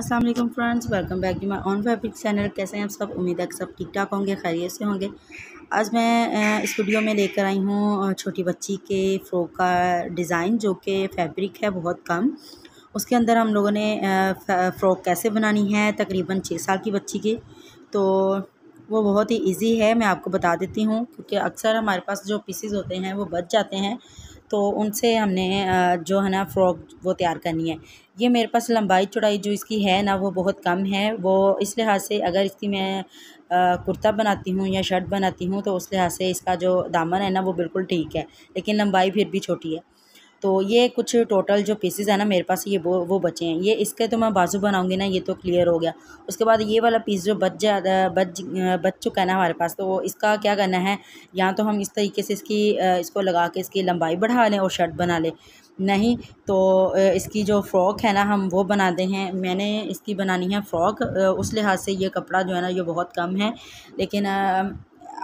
Aslam friends welcome back to my on fabric channel कैसे हैं आप सब उम्मीद है कि सब ठीक ठाक होंगे खैरियत से होंगे आज मैं स्टूडियो में लेकर आई हूँ छोटी बच्ची के फ्रॉक का डिज़ाइन जो कि फैब्रिक है बहुत कम उसके अंदर हम लोगों ने फ़्रॉक कैसे बनानी है तकरीबन छः साल की बच्ची की तो वो बहुत ही ईजी है मैं आपको बता देती हूँ क्योंकि अक्सर हमारे पास जो पीसीज होते हैं वो बच जाते हैं तो उनसे हमने जो है ना फ़्रॉक वो तैयार करनी है ये मेरे पास लंबाई चौड़ाई जो इसकी है ना वो बहुत कम है वो इस लिहाज से अगर इसकी मैं कुर्ता बनाती हूँ या शर्ट बनाती हूँ तो उस लिहाज से इसका जो दामन है ना वो बिल्कुल ठीक है लेकिन लंबाई फिर भी छोटी है तो ये कुछ टोटल जो पीसेस है ना मेरे पास ये वो वो बचे हैं ये इसके तो मैं बाजू बनाऊंगी ना ये तो क्लियर हो गया उसके बाद ये वाला पीस जो बच जा बच बच चुका है ना हमारे पास तो इसका क्या करना है या तो हम इस तरीके से इसकी इसको लगा के इसकी लंबाई बढ़ा लें और शर्ट बना लें नहीं तो इसकी जो फ़्रॉक है ना हम वो बनाते हैं मैंने इसकी बनानी है फ़्रॉक उस लिहाज से ये कपड़ा जो है ना ये बहुत कम है लेकिन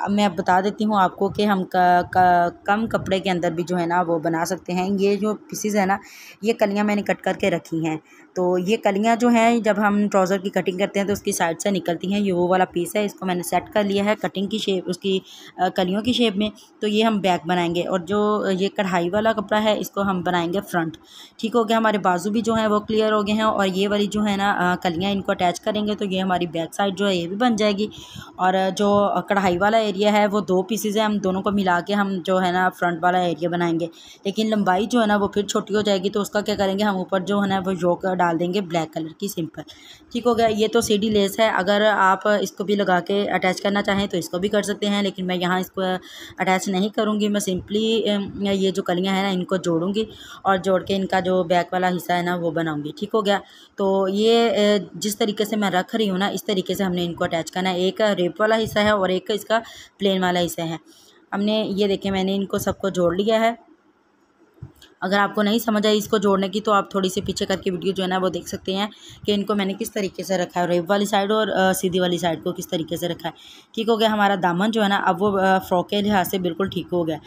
अब मैं बता देती हूँ आपको कि हम का, का, कम कपड़े के अंदर भी जो है ना वो बना सकते हैं ये जो पीसीज है ना ये कलियाँ मैंने कट करके रखी हैं तो ये कलियाँ जो हैं जब हम ट्राउज़र की कटिंग करते हैं तो उसकी साइड से निकलती हैं ये वो वाला पीस है इसको मैंने सेट कर लिया है कटिंग की शेप उसकी कलियों की शेप में तो ये हम बैक बनाएंगे और जो ये कढ़ाई वाला कपड़ा है इसको हम बनाएंगे फ्रंट ठीक हो गया हमारे बाजू भी जो हैं वो क्लियर हो गए हैं और ये वाली जो है ना कलियाँ इनको अटैच करेंगे तो ये हमारी बैक साइड जो है ये भी बन जाएगी और जो कढ़ाई वाला एरिया है वो दो पीसेज है हम दोनों को मिला के हम जो है ना फ्रंट वाला एरिया बनाएंगे लेकिन लंबाई जो है ना वो फिर छोटी हो जाएगी तो उसका क्या करेंगे हम ऊपर जो है ना वो योग डाल देंगे ब्लैक कलर की सिंपल ठीक हो गया ये तो सीडी लेस है अगर आप इसको भी लगा के अटैच करना चाहें तो इसको भी कर सकते हैं लेकिन मैं यहाँ इसको अटैच नहीं करूँगी मैं सिंपली ये जो कलियाँ हैं ना इनको जोड़ूँगी और जोड़ के इनका जो बैक वाला हिस्सा है ना वो बनाऊँगी ठीक हो गया तो ये जिस तरीके से मैं रख रही हूँ ना इस तरीके से हमने इनको अटैच करना है एक रेप वाला हिस्सा है और एक इसका प्लेन वाला हिस्सा है हमने ये देखे मैंने इनको सबको जोड़ लिया है अगर आपको नहीं समझ आई इसको जोड़ने की तो आप थोड़ी सी पीछे करके वीडियो जो है ना वो देख सकते हैं कि इनको मैंने किस तरीके से रखा है रेब वाली साइड और सीधी वाली साइड को किस तरीके से रखा है ठीक हो गया हमारा दामन जो है ना अब वो फ्रॉक के लिहाज से बिल्कुल ठीक हो गया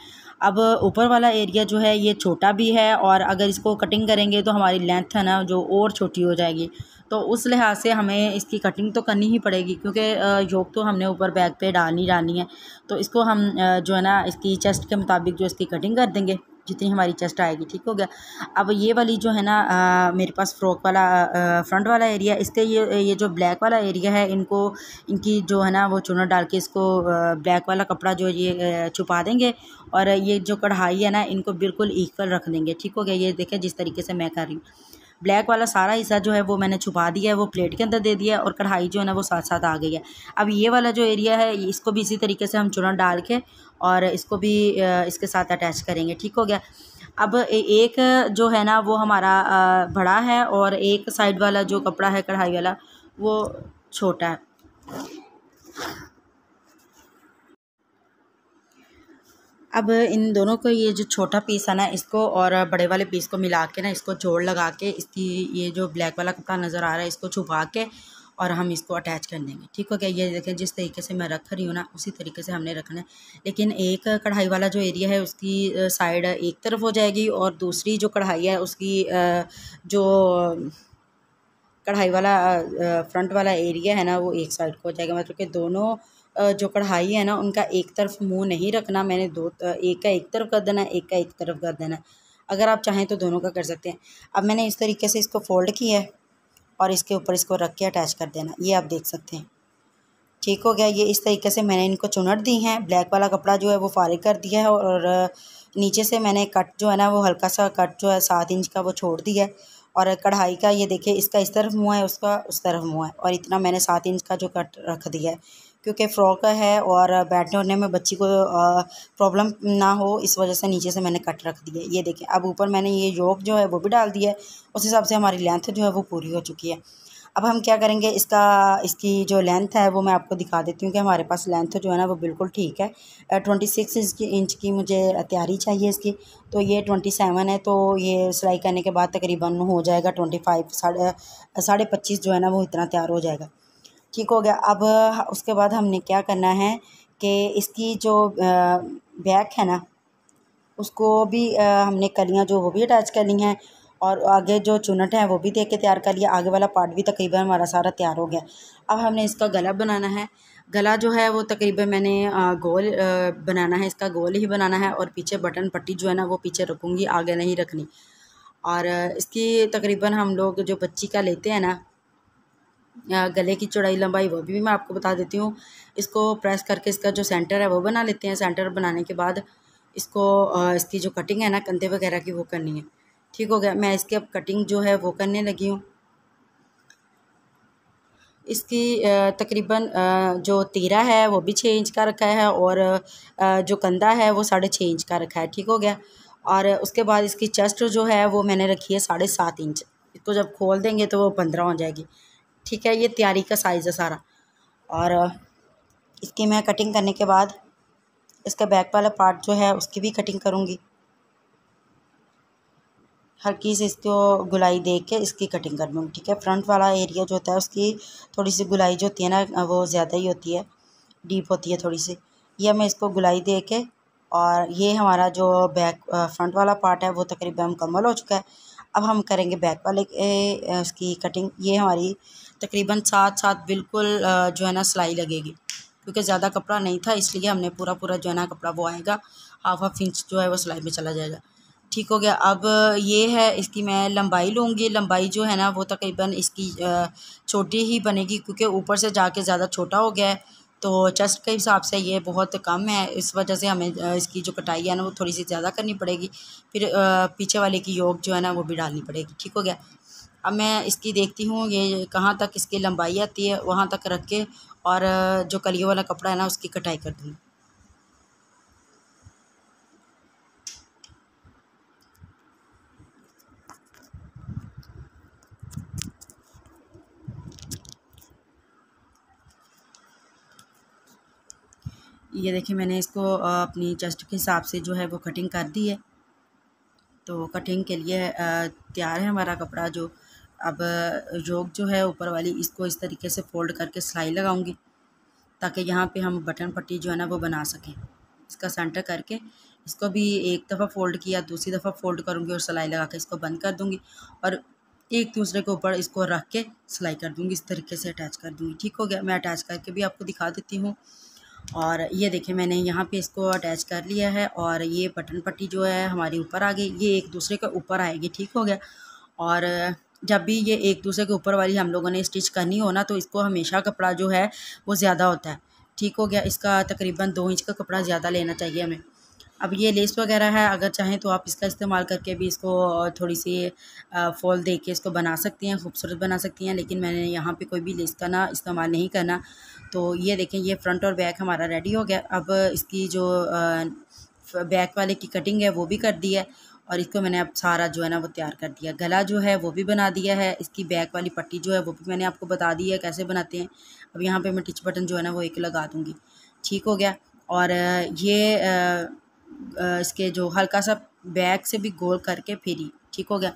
अब ऊपर वाला एरिया जो है ये छोटा भी है और अगर इसको कटिंग करेंगे तो हमारी लेंथ है ना जो और छोटी हो जाएगी तो उस लिहाज से हमें इसकी कटिंग तो करनी ही पड़ेगी क्योंकि योग तो हमने ऊपर बैग पे डालनी डालनी है तो इसको हम जो है ना इसकी चेस्ट के मुताबिक जो इसकी कटिंग कर देंगे जितनी हमारी चेस्ट आएगी ठीक हो गया अब ये वाली जो है ना आ, मेरे पास फ्रॉक वाला आ, फ्रंट वाला एरिया इसके ये ये जो ब्लैक वाला एरिया है इनको इनकी जो है ना वो चुनर डाल के इसको ब्लैक वाला कपड़ा जो ये छुपा देंगे और ये जो कढ़ाई है ना इनको बिल्कुल इक्वल रख देंगे ठीक हो गया ये देखें जिस तरीके से मैं कर रही हूँ ब्लैक वाला सारा हिस्सा जो है वो मैंने छुपा दिया है वो प्लेट के अंदर दे दिया है और कढ़ाई जो है ना वो साथ साथ आ गई है अब ये वाला जो एरिया है इसको भी इसी तरीके से हम चुना डाल के और इसको भी इसके साथ अटैच करेंगे ठीक हो गया अब एक जो है ना वो हमारा बड़ा है और एक साइड वाला जो कपड़ा है कढ़ाई वाला वो छोटा है अब इन दोनों को ये जो छोटा पीस है ना इसको और बड़े वाले पीस को मिला के ना इसको जोड़ लगा के इसकी ये जो ब्लैक वाला कपड़ा नज़र आ रहा है इसको छुपा के और हम इसको अटैच कर देंगे ठीक हो गया ये देखें जिस तरीके से मैं रख रही हूँ ना उसी तरीके से हमने रखना है लेकिन एक कढ़ाई वाला जो एरिया है उसकी साइड एक तरफ हो जाएगी और दूसरी जो कढ़ाई है उसकी जो कढ़ाई वाला फ्रंट वाला एरिया है ना वो एक साइड को हो जाएगा मतलब कि दोनों जो कढ़ाई है ना उनका एक तरफ मुंह नहीं रखना मैंने दो एक का एक तरफ कर देना एक का एक तरफ कर देना अगर आप चाहें तो दोनों का कर सकते हैं अब मैंने इस तरीके से इसको फोल्ड किया है और इसके ऊपर इसको रख के अटैच कर देना ये आप देख सकते हैं ठीक हो गया ये इस तरीके से मैंने इनको चुनट दी हैं ब्लैक वाला कपड़ा जो है वो फारिग कर दिया है और नीचे से मैंने कट जो है ना वो हल्का सा कट जो है सात इंच का वो छोड़ दिया है और कढ़ाई का ये देखिए इसका इस तरफ मुँह है उसका उस तरफ मुँह है और इतना मैंने सात इंच का जो कट रख दिया है क्योंकि फ्रॉक है और बैठने उठने में बच्ची को प्रॉब्लम ना हो इस वजह से नीचे से मैंने कट रख दिया ये देखें अब ऊपर मैंने ये योग जो है वो भी डाल दिया है उस हिसाब से हमारी लेंथ जो है वो पूरी हो चुकी है अब हम क्या करेंगे इसका इसकी जो लेंथ है वो मैं आपको दिखा देती हूँ कि हमारे पास लेंथ जो है ना वो बिल्कुल ठीक है ट्वेंटी सिक्स इंच की इंच की मुझे तैयारी चाहिए इसकी तो ये ट्वेंटी सेवन है तो ये सिलाई करने के बाद तकरीबन हो जाएगा ट्वेंटी फाइव साढ़े साढ़े पच्चीस जो है ना वो इतना तैयार हो जाएगा ठीक हो गया अब उसके बाद हमने क्या करना है कि इसकी जो बैक है ना उसको भी हमने कलियाँ जो वो भी अटैच करनी है और आगे जो चुनट है वो भी देख के तैयार कर लिया आगे वाला पार्ट भी तकरीबन हमारा सारा तैयार हो गया अब हमने इसका गला बनाना है गला जो है वो तकरीबन मैंने गोल बनाना है इसका गोल ही बनाना है और पीछे बटन पट्टी जो है ना वो पीछे रखूँगी आगे नहीं रखनी और इसकी तकरीबन हम लोग जो बच्ची का लेते हैं ना गले की चौड़ाई लंबाई वो भी मैं आपको बता देती हूँ इसको प्रेस करके इसका जो सेंटर है वो बना लेते हैं सेंटर बनाने के बाद इसको इसकी जो कटिंग है ना कंधे वगैरह की वो करनी है ठीक हो गया मैं इसकी अब कटिंग जो है वो करने लगी हूँ इसकी तकरीबन जो तीरा है वो भी छः इंच का रखा है और जो कंधा है वो साढ़े छः इंच का रखा है ठीक हो गया और उसके बाद इसकी चेस्ट जो है वो मैंने रखी है साढ़े सात इंच इसको जब खोल देंगे तो वो पंद्रह हो जाएगी ठीक है ये तैयारी का साइज़ है सारा और इसकी मैं कटिंग करने के बाद इसका बैक वाला पार्ट जो है उसकी भी कटिंग करूँगी हर चीज़ इसको गुलाई दे के इसकी कटिंग कर लूँगी ठीक है फ्रंट वाला एरिया जो होता है उसकी थोड़ी सी गुलाई जो होती है ना वो ज़्यादा ही होती है डीप होती है थोड़ी सी यह मैं इसको गुलाई दे के और ये हमारा जो बैक फ्रंट वाला पार्ट है वो तकरीबन मुकम्मल हो चुका है अब हम करेंगे बैक वाले उसकी कटिंग ये हमारी तकरीबन साथ साथ बिल्कुल जो है ना सिलाई लगेगी क्योंकि ज़्यादा कपड़ा नहीं था इसलिए हमने पूरा पूरा जो है ना कपड़ा वो आएगा हाफ हाफ इंच जो है वो सिलाई में चला जाएगा ठीक हो गया अब ये है इसकी मैं लंबाई लूँगी लंबाई जो है ना वो तकरीबन इसकी छोटी ही बनेगी क्योंकि ऊपर से जाके ज़्यादा छोटा हो गया है तो चेस्ट के हिसाब से ये बहुत कम है इस वजह से हमें इसकी जो कटाई है ना वो थोड़ी सी ज़्यादा करनी पड़ेगी फिर पीछे वाले की योग जो है ना वो भी डालनी पड़ेगी ठीक हो गया अब मैं इसकी देखती हूँ ये कहाँ तक इसकी लंबाई आती है वहाँ तक रख के और जो कलियों वाला कपड़ा है ना उसकी कटाई कर दूँगी ये देखिए मैंने इसको अपनी चेस्ट के हिसाब से जो है वो कटिंग कर दी है तो कटिंग के लिए तैयार है हमारा कपड़ा जो अब योग जो है ऊपर वाली इसको इस तरीके से फोल्ड करके सिलाई लगाऊंगी ताकि यहाँ पे हम बटन पट्टी जो है ना वो बना सकें इसका सेंटर करके इसको भी एक दफ़ा फ़ोल्ड किया दूसरी दफ़ा फ़ोल्ड करूँगी और सिलाई लगा के इसको बंद कर दूँगी और एक दूसरे के ऊपर इसको रख के सिलाई कर दूँगी इस तरीके से अटैच कर दूँगी ठीक हो गया मैं अटैच करके भी आपको दिखा देती हूँ और ये देखें मैंने यहाँ पे इसको अटैच कर लिया है और ये बटन पट्टी जो है हमारी ऊपर आ गई ये एक दूसरे के ऊपर आएगी ठीक हो गया और जब भी ये एक दूसरे के ऊपर वाली हम लोगों ने स्टिच करनी हो ना तो इसको हमेशा कपड़ा जो है वो ज़्यादा होता है ठीक हो गया इसका तकरीबन दो इंच का कपड़ा ज़्यादा लेना चाहिए हमें अब ये लेस वगैरह है अगर चाहें तो आप इसका इस्तेमाल करके भी इसको थोड़ी सी फॉल दे के इसको बना सकती हैं खूबसूरत बना सकती हैं लेकिन मैंने यहाँ पे कोई भी लेस का ना इस्तेमाल नहीं करना तो ये देखें ये फ्रंट और बैक हमारा रेडी हो गया अब इसकी जो बैक वाले की कटिंग है वो भी कर दी है और इसको मैंने अब सारा जो है ना वो तैयार कर दिया गला जो है वो भी बना दिया है इसकी बैक वाली पट्टी जो है वो भी मैंने आपको बता दी है कैसे बनाते हैं अब यहाँ पर मैं टिच बटन जो है ना वो एक लगा दूँगी ठीक हो गया और ये इसके जो हल्का सा बैग से भी गोल करके फिरी ठीक हो गया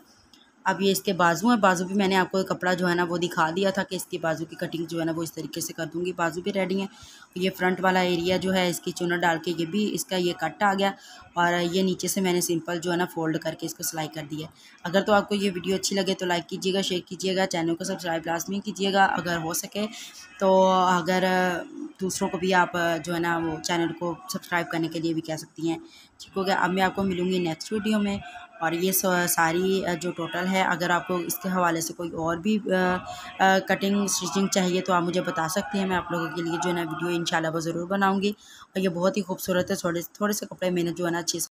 अब ये इसके बाजू है बाजू भी मैंने आपको कपड़ा जो है ना वो दिखा दिया था कि इसकी बाजू की कटिंग जो है ना वो इस तरीके से कर दूंगी बाजू भी रेडी है ये फ्रंट वाला एरिया जो है इसकी चुनर डाल के ये भी इसका ये कट आ गया और ये नीचे से मैंने सिंपल जो है ना फोल्ड करके इसको सिलाई कर दिया अगर तो आपको ये वीडियो अच्छी लगे तो लाइक कीजिएगा शेयर कीजिएगा चैनल को सब्सक्राइब लाजमी कीजिएगा अगर हो सके तो अगर दूसरों को भी आप जो है ना वो चैनल को सब्सक्राइब करने के लिए भी कह सकती हैं ठीक हो गया अब मैं आपको मिलूँगी नेक्स्ट वीडियो में और ये सारी जो टोटल है अगर आपको इसके हवाले से कोई और भी कटिंग स्टिचिंग चाहिए तो आप मुझे बता सकते हैं मैं आप लोगों के लिए जो है ना वीडियो इन ज़रूर बनाऊँगी और ये बहुत ही खूबसूरत है थोड़े थोड़े से कपड़े मैंने जो है ना अच्छे